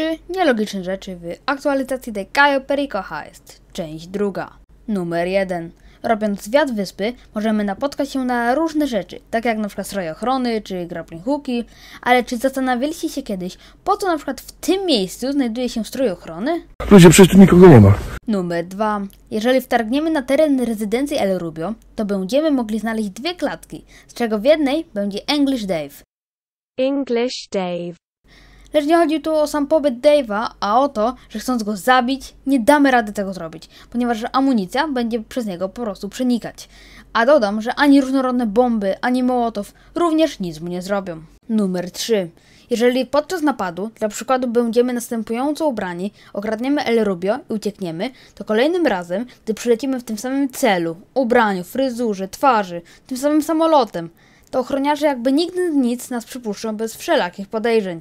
3 nielogiczne rzeczy w aktualizacji The Cayo Perico Heist, część druga. Numer 1. Robiąc zwiat wyspy, możemy napotkać się na różne rzeczy, tak jak np. stroje ochrony czy grappling hooki, ale czy zastanawialiście się kiedyś, po co np. w tym miejscu znajduje się strój ochrony? Ludzie, przecież tu nikogo nie ma. Numer 2. Jeżeli wtargniemy na teren rezydencji El Rubio, to będziemy mogli znaleźć dwie klatki, z czego w jednej będzie English Dave. English Dave. Lecz nie chodzi tu o sam pobyt Dave'a, a o to, że chcąc go zabić, nie damy rady tego zrobić, ponieważ amunicja będzie przez niego po prostu przenikać. A dodam, że ani różnorodne bomby, ani mołotow również nic mu nie zrobią. Numer 3. Jeżeli podczas napadu, dla przykładu będziemy następująco ubrani, okradniemy El Rubio i uciekniemy, to kolejnym razem, gdy przylecimy w tym samym celu, ubraniu, fryzurze, twarzy, tym samym samolotem, to ochroniarze jakby nigdy nic nas przypuszczą bez wszelakich podejrzeń.